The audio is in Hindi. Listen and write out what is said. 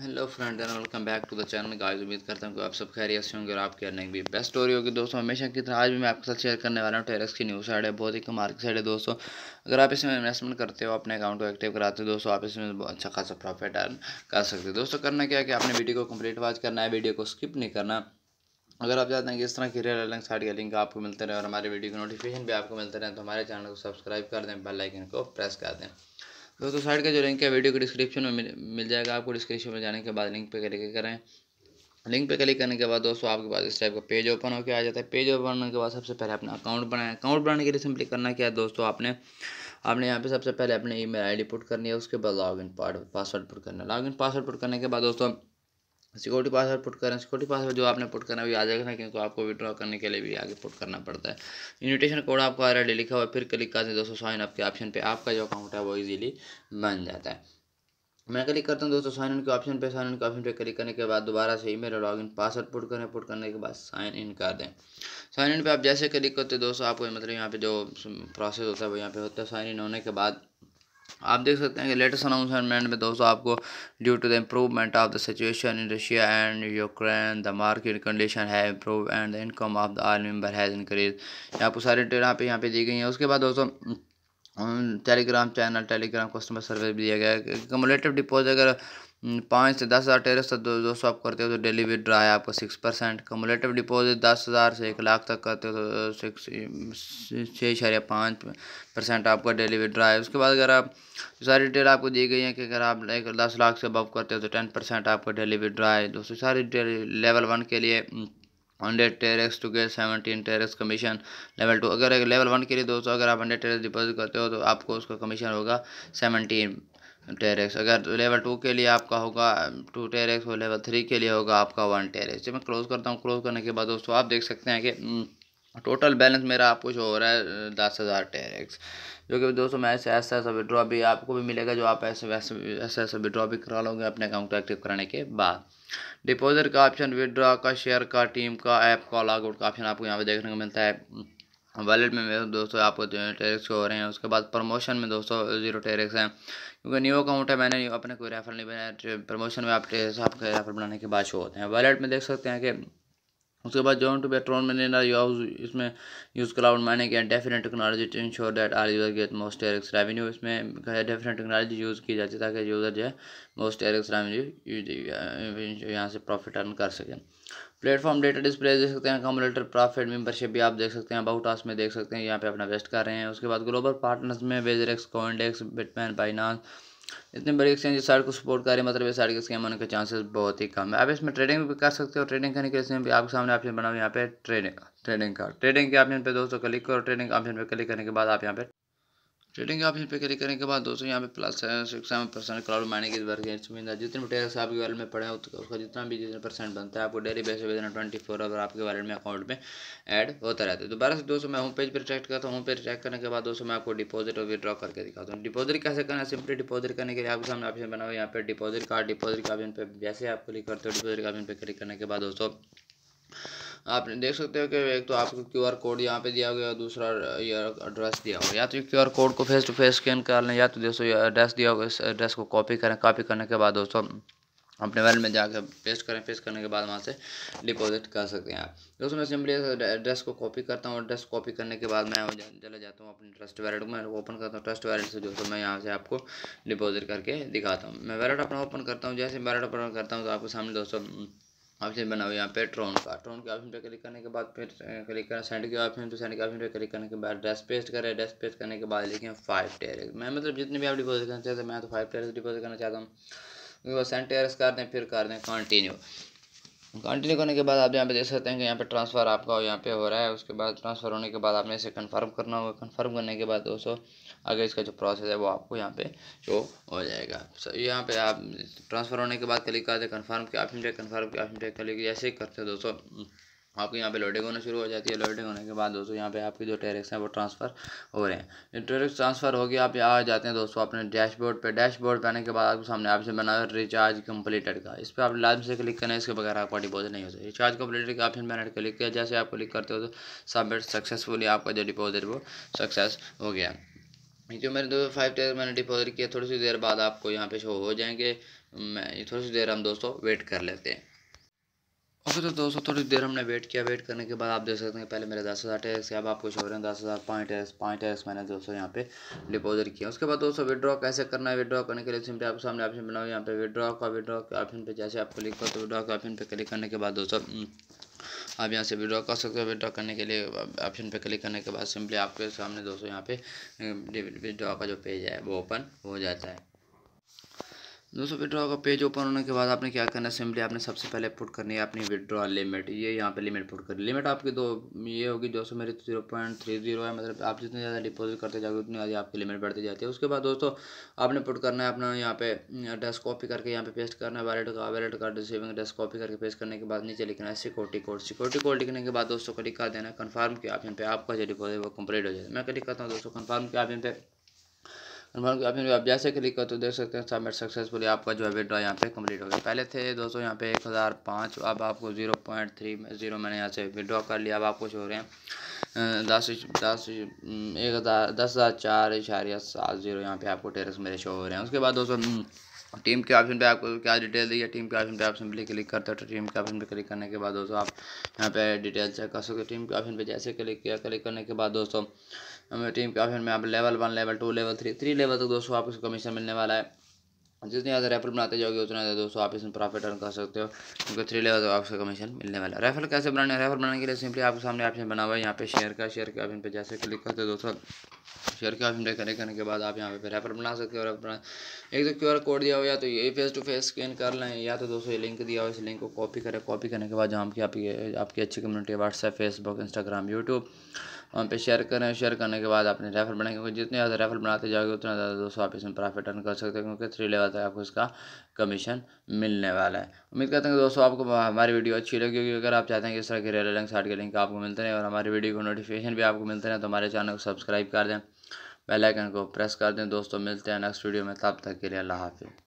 hello friend and welcome back to the channel guys उम्मीद करता हूँ कि आप सब खैरियत से होंगे और आपके अर्निंग भी बेस्ट स्टोरी होगी दोस्तों हमेशा की तरह आज भी मैं आपके साथ शेयर करने वाला हूँ टेरेस की न्यूज़ साइड है बहुत ही कम की साइड है दोस्तों अगर आप इसमें इन्वेस्टमेंट करते हो अपने अकाउंट को एक्टिव कराते हो दोस्तों आप इसमें अच्छा खासा प्रॉफिट अर्न कर सकते हो दोस्तों करना क्या है कि आपने वीडियो को कम्प्लीट वॉच करना है वीडियो को स्किप नहीं करना अगर आप चाहते हैं कि इस तरह की रियल अर्निंग साइड का लिंक आपको मिलते रहे और हमारे वीडियो के नोटिफिकेशन भी आपको मिलते रहे तो हमारे चैनल को सब्सक्राइब कर दें बेल आइकन को प्रेस कर दें दोस्तों साइड का जो लिंक है वीडियो के डिस्क्रिप्शन में मिल, मिल जाएगा आपको डिस्क्रिप्शन में जाने के बाद लिंक पे क्लिक करें लिंक पे क्लिक करने के बाद दोस्तों आपके पास इस टाइप का पेज ओपन होकर आ जाता है पेज ओपन होने के बाद सबसे पहले अपना अकाउंट बनाए अकाउंट बनाने के लिए सिंपली करना क्या है दोस्तों आपने आपने यहाँ पे सबसे पहले अपने ईमेल आईडी पुट करनी है उसके बाद लॉगिन पासवर्ड पुट करना है लॉगिन पासवर्ड पुट करने के बाद दोस्तों सिक्योरिटी पासवर्ड पुट करें सिक्योरिटी पासवर्ड जो आपने पुट करना भी आ जाएगा क्योंकि आपको विड्रॉ करने के लिए भी आगे पुट करना पड़ता है इन्विटेशन कोड आपको ऑलरेडी लिखा हुआ है फिर क्लिक करते हैं दोस्तों साइन अप के ऑप्शन पे आपका जो अकाउंट है वो ईजिली बन जाता है मैं क्लिक करता हूँ दोस्तों साइन इन के ऑप्शन पे साइन इन के ऑप्शन पे क्लिक करने के बाद दोबारा से ईमेल और इन पासवर्ड पुट करें पुट करने के बाद साइन इन कर दें साइन इन पे आप जैसे क्लिक करते हैं दोस्तों आपको मतलब यहाँ पे जो प्रोसेस होता है वो यहाँ पे होता है साइन इन होने के बाद आप देख सकते हैं कि लेटेस्ट अनाउंसमेंट में दोस्तों आपको due to the improvement of the situation in Russia and Ukraine the market condition है improve and the income of the army member has increase आपको सारी डिटेल पे यहाँ पे दी गई हैं उसके बाद दोस्तों Telegram channel Telegram customer service भी दिया गया है कमोलेटिव डिपोजिट अगर हम्म, पाँच से दस हज़ार तेरह सौ तो दो, दो सौ आप करते हो तो डेली विड्रा है आपका सिक्स परसेंट कमोलेटिव डिपॉजिट दस हज़ार से एक लाख तक करते हो तो, तो सिक्स छः या पाँच परसेंट आपका डेली विड्रा है उसके बाद अगर आप सारी डिटेल आपको दी गई है कि अगर आप एक दस लाख से अबव करते हो तो टेन परसेंट आपका डेली विड्रा है दोस्तों सारी डिटेल लेवल वन के लिए hundred Terex to get seventeen Terex commission level two अगर लेवल वन के लिए दोस्तों अगर आप हंड्रेड टेरेक्स डिपॉजिट करते हो तो आपको उसका कमीशन होगा सेवनटीन टेरेक्स अगर लेवल टू के लिए आपका होगा टू टेरेक्स और लेवल थ्री के लिए होगा आपका वन टेरेक्स जब मैं क्लोज़ करता हूँ क्लोज़ करने के बाद दोस्तों आप देख सकते हैं कि टोटल हम्म, बैलेंस मेरा आपको शो हो रहा है दस हज़ार टेरेक्स जो कि दोस्तों मैं ऐसे ऐसा ऐसा विड्रॉ भी आपको भी मिलेगा जो आप ऐसे वैसे ऐसा ऐसा विड्रॉ भी करा लोगे अपने अकाउंट को एक्टिव कराने के बाद डिपॉजिट का ऑप्शन विड्रॉ का शेयर का टीम का ऐप का आउट का ऑप्शन आपको यहाँ पे देखने को मिलता है वॉलेट में दोस्तों आपको टेरिक्स हो रहे हैं उसके बाद प्रमोशन में दोस्तों जीरो टेरिक्स हैं क्योंकि न्यू अकाउंट है मैंने अपने कोई रेफर नहीं बनाया प्रमोशन में आप आपके रेफर बनाने के बाद शो होते हैं वॉलेट में देख सकते हैं कि उसके बाद जॉन टू बैट्रॉन मैंने यूज इसमें यूज़ क्लाउड माने के definite technology to ensure that our user get most erics revenue इसमें डेफिनेट टेक्नोलॉजी यूज़ की जाती है ताकि यूज़र जो है मोस्ट एरिक्स रेवेन्यू यहाँ से प्रॉफिट अर्न कर सकें प्लेटफॉर्म डेटा डिस्प्ले देख सकते हैं कम्युलेटर प्रॉफिट मेंबरशिप भी आप देख सकते हैं अबाउट आस में देख सकते हैं यहाँ पे अपना वेस्ट कर रहे हैं उसके बाद ग्लोबल पार्टनर्स में वेजरेक्स कोइंडेक्स बिटमैन बाइनास इतने बड़े एक्सचेंज साइड को सपोर्ट करें मतलब इस साइड के स्कैम होने के चांसेस बहुत ही कम है आप इसमें ट्रेडिंग भी कर सकते हो ट्रेडिंग करने के लिए भी आपके सामने ऑप्शन बना हुआ यहाँ पे ट्रेडिंग ट्रेडिंग का ट्रेडिंग के ऑप्शन पे दोस्तों क्लिक करो ट्रेडिंग ऑप्शन पे क्लिक करने के बाद आप यहाँ पे ट्रेडिंग के ऑप्शन पे क्लिक करने के बाद दोस्तों यहाँ पे plus six percent cloud mining इस बार मीन जितने भी आपके वाले में पड़े हैं उसका जितना भी जितना परसेंट बनता है आपको daily base within twenty four hour आपके वालेट में अकाउंट में ऐड होता रहता है दोबारा से दोस्तों मैं होम पेज पर चेक करता हूँ होम पेज चेक करने के बाद दोस्तों मैं आपको डिपोजिट और विद्रॉ करके दिखाता हूँ डिपोजिट कैसे करना है सिंपली डिपोजिट करने के लिए आपके सामने ऑप्शन बना हुआ यहाँ पर डिपोजिट कार्ड डिपोजिट का ऑप्शन पर जैसे आप क्लिक करते हो डिपोजिट का ऑप्शन पर क्लिक करने के बाद दोस्तों आपने देख सकते हो कि एक तो आपको क्यू आर कोड यहाँ पे दिया गया दूसरा ये एड्रेस दिया होगा या तो क्यू आर कोड को फेस टू फेस स्कैन कर लें या तो दोस्तों ये एड्रेस दिया होगा इस एड्रेस को कॉपी करें कॉपी करने के बाद दोस्तों अपने वैल में जाकर पेस्ट करें पेस्ट करने के बाद वहाँ से डिपॉजिट कर सकते हैं आप दोस्तों मैं सिंपली एड्रेस को कॉपी करता हूँ एड्रेस कॉपी करने के बाद मैं चले जाता हूँ अपने ट्रस्ट वैलेट को मैं ओपन करता हूँ ट्रस्ट वैलेट से दोस्तों मैं यहाँ से आपको डिपॉजिट करके दिखाता हूँ मैं वैलेट अपना ओपन करता हूँ जैसे वैलेट ओपन करता हूँ तो आपके सामने दोस्तों ऑप्शन बना हुआ यहाँ पे ट्रोन का ट्रोन के ऑप्शन पे क्लिक करने के बाद फिर क्लिक करें सेंड के ऑप्शन पे सेंड के ऑप्शन पे क्लिक करने के बाद ड्रेस पेस्ट करें ड्रेस पेस्ट करने के बाद लिखें फाइव टेयर मैं मतलब जितने भी आप डिपोजिट करना चाहते हैं मैं तो फाइव टेयर डिपोजिट करना चाहता हूँ वो सेंड टेयर्स कर दें फिर कर दें कंटिन्यू कंटिन्यू करने के बाद आप यहाँ पे देख सकते हैं कि यहाँ पे ट्रांसफ़र आपका यहाँ पे हो रहा है उसके बाद ट्रांसफ़र होने के बाद आपने इसे कन्फर्म करना होगा कन्फर्म करने के बाद दोस्तों आगे इसका जो प्रोसेस है वो आपको यहाँ पे शो हो जाएगा सो यहाँ पे आप ट्रांसफ़र होने के बाद क्लिक करते हैं कन्फर्म के आप इंटेक कन्फर्म के आप इंटेक क्लिक ऐसे ही करते हो दोस्तों आपको यहाँ पे लोडिंग होना शुरू हो जाती है लोडिंग होने के बाद दोस्तों यहाँ पे आपकी जो टेरिक्स हैं वो ट्रांसफ़र हो रहे हैं टेरिक्स ट्रांसफ़र होगी आप यहाँ आ जाते हैं दोस्तों अपने डैशबोर्ड पे डैशबोर्ड पे आने के बाद आपके सामने आपसे बना हुआ रिचार्ज कंप्लीटेड का इस पर आप लाजम से क्लिक करना है इसके बगैर आपका डिपोजिट नहीं होता रिचार्ज कम्प्लीटेड का ऑप्शन मैंने क्लिक किया जैसे आप क्लिक करते हो तो सबमिट सक्सेसफुली आपका जो डिपोजिट वो सक्सेस हो गया जो मैंने दोस्तों फाइव टेयर मैंने डिपॉजिट किया थोड़ी सी देर बाद आपको यहाँ पे शो हो जाएंगे मैं थोड़ी सी देर हम दोस्तों वेट कर लेते हैं ओके तो दोस्तों थोड़ी देर हमने वेट किया वेट करने के बाद आप देख सकते हैं पहले मेरे दस हज़ार टैक्स अब आपको शो रहे हैं दस हज़ार पाँच टैक्स पाँच टैक्स मैंने दोस्तों यहाँ पे डिपॉजिट किया उसके बाद दोस्तों विड्रॉ कैसे करना है विड्रॉ करने के लिए सिंपली आपके सामने ऑप्शन बनाओ यहाँ पे विड्रॉ का विड्रॉ के ऑप्शन पर जैसे आप क्लिक करो तो विड्रॉ के ऑप्शन पर क्लिक करने के बाद दोस्तों आप यहाँ से विड्रॉ कर सकते हो विड्रॉ करने के लिए ऑप्शन पे क्लिक करने के बाद सिंपली आपके सामने दोस्तों यहाँ पे विड्रॉ का जो पेज है वो ओपन हो जाता है दोस्तों विड्रॉ का पेज ओपन होने के बाद आपने क्या करना है सिंपली आपने सबसे पहले पुट करनी है अपनी विड्रॉ लिमिट ये यहाँ पे लिमिट पुट करनी लिमिट आपकी दो ये होगी दोस्तों मेरी जीरो पॉइंट थ्री जीरो है मतलब आप जितने ज़्यादा डिपॉजिट करते जाओगे उतनी ज़्यादा आपकी लिमिट बढ़ती जाती है उसके बाद दोस्तों आपने पुट करना है अपना यहाँ पे डेस्क अं, कॉपी करके यहाँ पे पेस्ट करना है वैलेट का wallet card receiving desk copy करके पेस्ट करने के बाद नीचे लिखना है सिक्योरिटी कोड सिक्योरिटी कोड लिखने के बाद दोस्तों क्लिक कर देना है कन्फर्म के ऑप्शन पर आपका जो डिपोजिट वो कम्प्लीट हो जाएगा मैं क्लिक करता हूँ दोस्तों कन्फर्म के ऑप्शन पर आपने आप जैसे क्लिक कर तो देख सकते हैं सबमिट सक्सेसफुली आपका जो है विड्रॉ यहाँ पे कंप्लीट हो गया पहले थे दोस्तों यहाँ पे एक हज़ार पाँच अब आपको ज़ीरो पॉइंट थ्री ज़ीरो मैंने यहाँ से विड्रॉ कर लिया अब आपको शो रहे हैं दस दस एक हज़ार दस हज़ार चार इशारिया सात ज़ीरो यहाँ पे आपको टेरस मेरे शो हो रहे हैं उसके बाद दोस्तों टीम के ऑप्शन पे आपको क्या डिटेल दी है टीम के ऑप्शन पे ऑप्शन पे क्लिक करते हो तो टीम के ऑप्शन पे क्लिक करने के बाद दोस्तों आप यहाँ पे डिटेल चेक कर सकते हो टीम के ऑप्शन पे जैसे क्लिक किया क्लिक करने के बाद दोस्तों हमें टीम के ऑप्शन में आप level one level two level three three level तक दोस्तों आपको कमीशन मिलने वाला है जितने ज़्यादा रेफल बनाते जाओगे उतना ज़्यादा दोस्तों आप इसमें प्रॉफिट अर्न कर सकते हो क्योंकि थ्री लेवल तो आपका कमीशन मिलने वाला है रेफल कैसे बनाने है रेफल बनाने के लिए सिंपली आपके सामने ऑप्शन बना हुआ है यहाँ पे शेयर का शेयर के ऑप्शन पे जैसे क्लिक करते हो दोस्तों शेयर के ऑप्शन पे करने, करने के बाद आप यहाँ पे रेफर बना सकते हो रेफर बना एक तो क्यू कोड दिया हुआ या तो ये फेस टू फेस स्कैन कर लें या तो दोस्तों ये लिंक दिया हुआ इस लिंक को कॉपी करें कॉपी करने के बाद जहाँ की आपकी आपकी अच्छी community WhatsApp Facebook Instagram YouTube वहाँ पे शेयर करें शेयर करने के बाद आपने रेफर बनाए क्योंकि जितने ज़्यादा रेफर बनाते जाओगे उतना ज़्यादा दोस्तों आप इसमें प्रॉफिट अर्न कर सकते हैं क्योंकि थ्री लेवल तक आपको इसका कमीशन मिलने वाला है उम्मीद करते हैं कि दोस्तों आपको हमारी वीडियो अच्छी लगी होगी अगर आप चाहते हैं कि इस तरह के रेल लिंक साइड के लिंक आपको मिलते हैं और हमारी वीडियो को नोटिफिकेशन भी आपको मिलते हैं तो हमारे चैनल को सब्सक्राइब कर दें बेल आइकन को प्रेस कर दें दोस्तों मिलते हैं नेक्स्ट वीडियो में तब तक के लिए अल्लाह हाफिज़